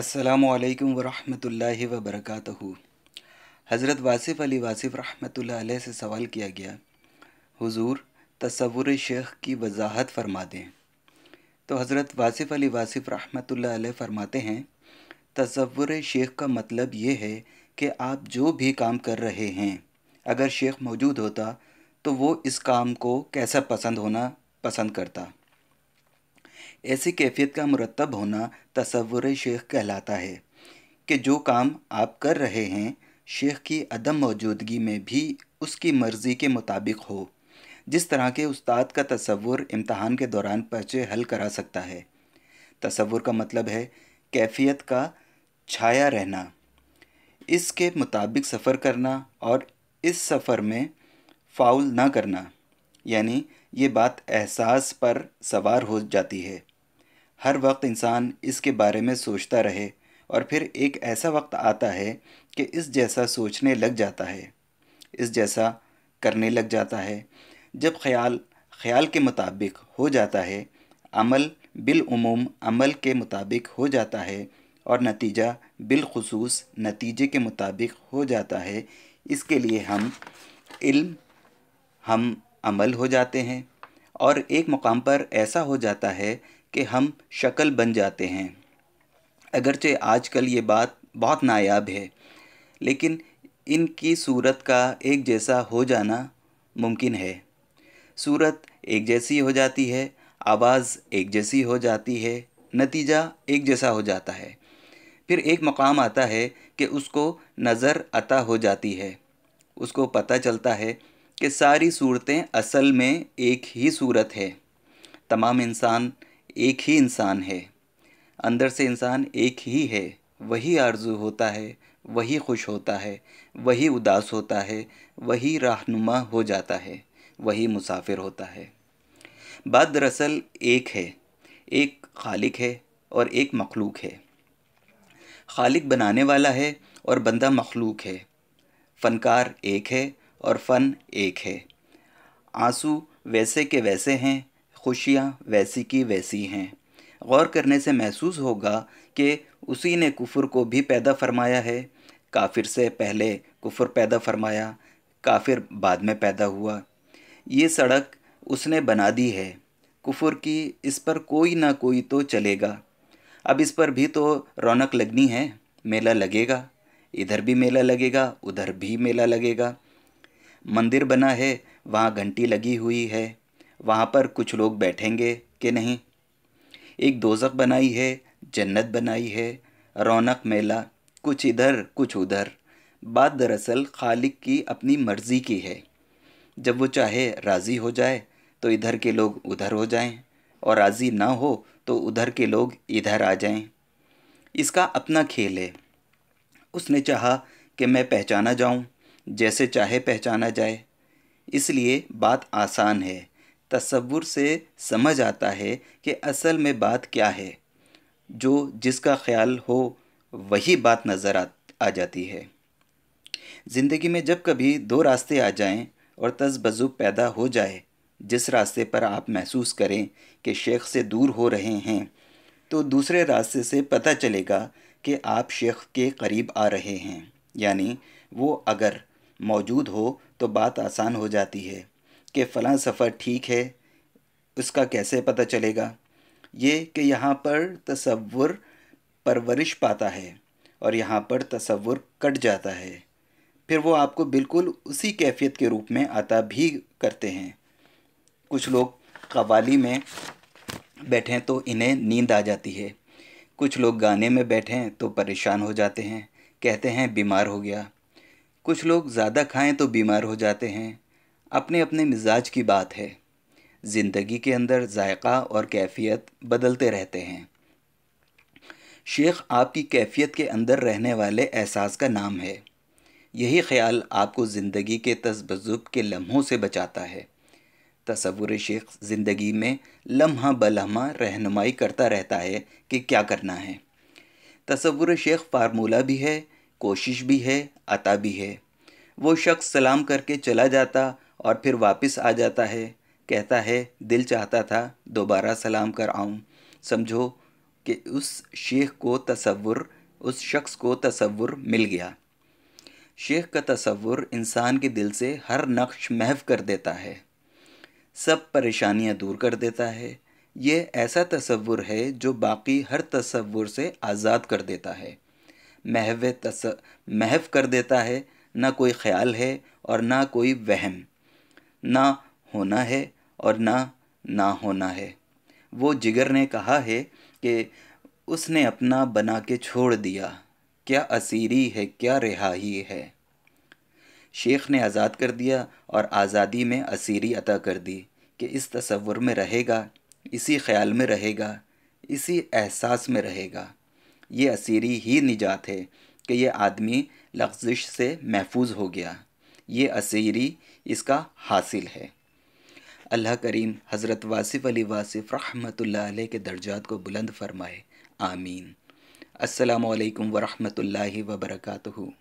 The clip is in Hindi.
अस्सलाम वालेकुम वरहमतुल्लाहि वबरकातुहू हज़रत वासिफ़ अली वासिफ़ रहमतुल्लाह अलैह से सवाल किया गया हुजूर तस्वुर शेख की वजाहत फरमा दें तो हज़रत वासिफ़ अली वासिफ़ रहमतुल्लाह अलैह फरमाते हैं तस्वुर शेख का मतलब ये है कि आप जो भी काम कर रहे हैं अगर शेख मौजूद होता तो वो इस काम को कैसा पसंद होना पसंद करता ऐसी कैफियत का मुरतब होना तस्वुर शेख कहलाता है कि जो काम आप कर रहे हैं शेख की अदम मौजूदगी में भी उसकी मर्ज़ी के मुताबिक हो जिस तरह के उस्ताद का तस्वुर इम्तहान के दौरान पर्चे हल करा सकता है तस्वुर का मतलब है कैफियत का छाया रहना इसके मुताबिक सफ़र करना और इस सफ़र में फाउल ना करना यानी ये बात एहसास पर सवार हो जाती है हर वक्त इंसान इसके बारे में सोचता रहे और फिर एक ऐसा वक्त आता है कि इस जैसा सोचने लग जाता है इस जैसा करने लग जाता है जब ख्याल ख्याल के मुताबिक हो जाता है अमल बिलूम अमल के मुताबिक हो जाता है और नतीजा बिलखसूस नतीजे के मुताबिक हो जाता है इसके लिए हम इल्म हम अमल हो जाते हैं और एक मुकाम पर ऐसा हो जाता है कि हम शक्ल बन जाते हैं अगरचे आजकल ये बात बहुत नायाब है लेकिन इनकी सूरत का एक जैसा हो जाना मुमकिन है सूरत एक जैसी हो जाती है आवाज़ एक जैसी हो जाती है नतीजा एक जैसा हो जाता है फिर एक मकाम आता है कि उसको नज़र अता हो जाती है उसको पता चलता है कि सारी सूरतें असल में एक ही सूरत है तमाम इंसान एक ही इंसान है अंदर से इंसान एक ही है वही आरजू होता है वही खुश होता है वही उदास होता है वही रहनुमा हो जाता है वही मुसाफिर होता है बात दरअसल एक है एक खालिक है और एक मखलूक है खालिक बनाने वाला है और बंदा मखलूक है फ़नकार एक है और फ़न एक है आंसू वैसे के वैसे हैं खुशियाँ वैसी की वैसी हैं गौर करने से महसूस होगा कि उसी ने कुफर को भी पैदा फरमाया है काफिर से पहले कुफर पैदा फरमाया काफिर बाद में पैदा हुआ ये सड़क उसने बना दी है कुफर की इस पर कोई ना कोई तो चलेगा अब इस पर भी तो रौनक लगनी है मेला लगेगा इधर भी मेला लगेगा उधर भी मेला लगेगा मंदिर बना है वहाँ घंटी लगी हुई है वहाँ पर कुछ लोग बैठेंगे कि नहीं एक दोजक बनाई है जन्नत बनाई है रौनक मेला कुछ इधर कुछ उधर बात दरअसल खालिक की अपनी मर्ज़ी की है जब वो चाहे राज़ी हो जाए तो इधर के लोग उधर हो जाएं और राज़ी ना हो तो उधर के लोग इधर आ जाएं इसका अपना खेल है उसने चाहा कि मैं पहचाना जाऊं जैसे चाहे पहचाना जाए इसलिए बात आसान है तस्वुर से समझ आता है कि असल में बात क्या है जो जिसका ख्याल हो वही बात नज़र आ, आ जाती है ज़िंदगी में जब कभी दो रास्ते आ जाएं और तजबज़ु पैदा हो जाए जिस रास्ते पर आप महसूस करें कि शेख से दूर हो रहे हैं तो दूसरे रास्ते से पता चलेगा कि आप शेख के करीब आ रहे हैं यानी वो अगर मौजूद हो तो बात आसान हो जाती है कि फ़लाँ सफ़र ठीक है उसका कैसे पता चलेगा ये कि यहाँ पर तसवुर परवरिश पाता है और यहाँ पर तसवुर कट जाता है फिर वो आपको बिल्कुल उसी कैफियत के रूप में आता भी करते हैं कुछ लोग कवाली में बैठें तो इन्हें नींद आ जाती है कुछ लोग गाने में बैठें तो परेशान हो जाते हैं कहते हैं बीमार हो गया कुछ लोग ज़्यादा खाएं तो बीमार हो जाते हैं अपने अपने मिजाज की बात है ज़िंदगी के अंदर जायका और कैफियत बदलते रहते हैं शेख आपकी कैफियत के अंदर रहने वाले एहसास का नाम है यही ख्याल आपको ज़िंदगी के तजबज़ुब के लम्हों से बचाता है तस्वुर शेख ज़िंदगी में लम्हा बलम्हा रहनुमाई करता रहता है कि क्या करना है तस्वुर शेख फार्मूला भी है कोशिश भी है अता भी है वो शख्स सलाम करके चला जाता और फिर वापस आ जाता है कहता है दिल चाहता था दोबारा सलाम कर आऊँ समझो कि उस शेख को तसवुर उस शख्स को तसवुर मिल गया शेख का तसवुर इंसान के दिल से हर नक्श महव कर देता है सब परेशानियां दूर कर देता है ये ऐसा तसवुर है जो बाकी हर तसवुर से आज़ाद कर देता है महव तस महव कर देता है ना कोई ख्याल है और ना कोई वहम ना होना है और ना ना होना है वो जिगर ने कहा है कि उसने अपना बना के छोड़ दिया क्या असीरी है क्या रिहाई है शेख ने आज़ाद कर दिया और आज़ादी में असीरी अता कर दी कि इस तस्वुर में रहेगा इसी ख्याल में रहेगा इसी एहसास में रहेगा ये असीरी ही निजात है कि ये आदमी लफ्जिश से महफूज हो गया ये असीरी इसका हासिल है अल्लाह करीम हज़रत वासिफ़ अली वासिफ़ रहमत अलैह के दर्जात को बुलंद फरमाए आमीन अल्लाम वालेकुम वरहमतुल्लाहि वबरकatuhu